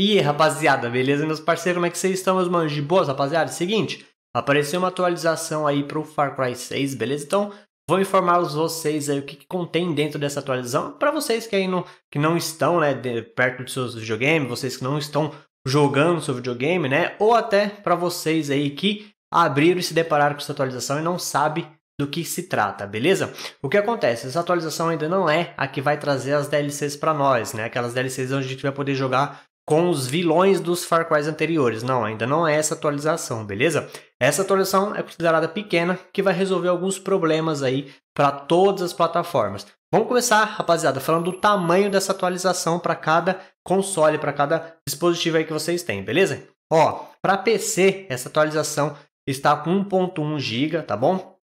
E rapaziada, beleza meus parceiros? Como é que vocês estão, meus manos? De boas, rapaziada? Seguinte, apareceu uma atualização aí pro Far Cry 6, beleza? Então, vou informar vocês aí o que, que contém dentro dessa atualização. para vocês que aí não, que não estão, né, de, perto dos seus videogames, vocês que não estão jogando seu videogame, né? Ou até para vocês aí que abriram e se depararam com essa atualização e não sabe do que se trata, beleza? O que acontece? Essa atualização ainda não é a que vai trazer as DLCs para nós, né? Aquelas DLCs onde a gente vai poder jogar com os vilões dos Far Cry anteriores. Não, ainda não é essa atualização, beleza? Essa atualização é considerada pequena, que vai resolver alguns problemas aí para todas as plataformas. Vamos começar, rapaziada, falando do tamanho dessa atualização para cada console, para cada dispositivo aí que vocês têm, beleza? Ó, para PC, essa atualização está com 1.1 GB, tá bom?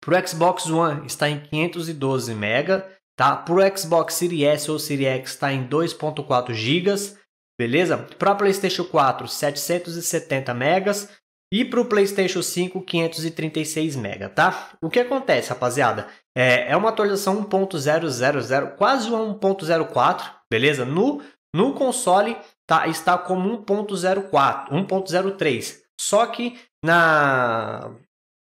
Para o Xbox One está em 512 MB, tá? Para o Xbox Series S ou Series X está em 2.4 GB Beleza? Para o PlayStation 4, 770 megas e para o PlayStation 5, 536 MB, tá? O que acontece, rapaziada? É, é uma atualização 1.000, quase 1.04, beleza? No, no console tá, está como 1.04, 1.03, só que na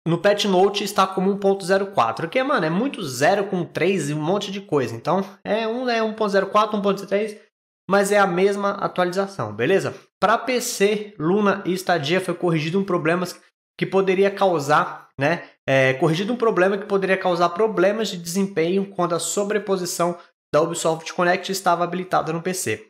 no patch Note está como 1.04, que mano, é muito zero com 3 e um monte de coisa. Então, é um é 1.04, 1.3 mas é a mesma atualização, beleza? Para PC, Luna e Stadia foi corrigido um problema que poderia causar, né? É, corrigido um problema que poderia causar problemas de desempenho quando a sobreposição da Ubisoft Connect estava habilitada no PC.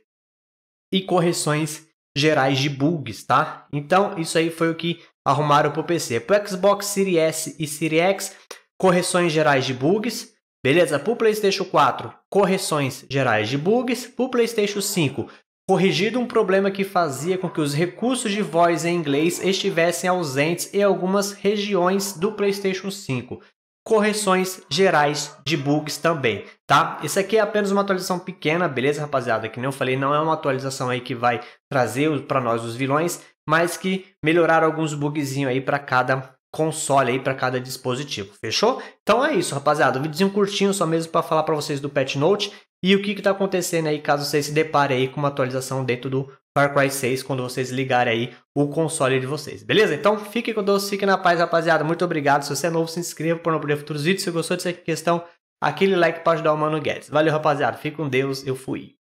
E correções gerais de bugs, tá? Então, isso aí foi o que arrumaram para o PC. Para Xbox Series S e Series X, correções gerais de bugs. Beleza? Para o PlayStation 4, correções gerais de bugs. Para o PlayStation 5, corrigido um problema que fazia com que os recursos de voz em inglês estivessem ausentes em algumas regiões do PlayStation 5. Correções gerais de bugs também, tá? Isso aqui é apenas uma atualização pequena, beleza, rapaziada? Que nem eu falei, não é uma atualização aí que vai trazer para nós os vilões, mas que melhoraram alguns bugzinhos aí para cada console aí para cada dispositivo, fechou? Então é isso, rapaziada, um videozinho curtinho só mesmo para falar para vocês do Patch Note e o que está acontecendo aí caso vocês se deparem aí com uma atualização dentro do Far Cry 6 quando vocês ligarem aí o console de vocês, beleza? Então fique com Deus, fique na paz, rapaziada, muito obrigado, se você é novo se inscreva para não perder futuros vídeos, se gostou dessa questão, aquele like para ajudar o Mano Guedes. Valeu, rapaziada, fique com Deus, eu fui.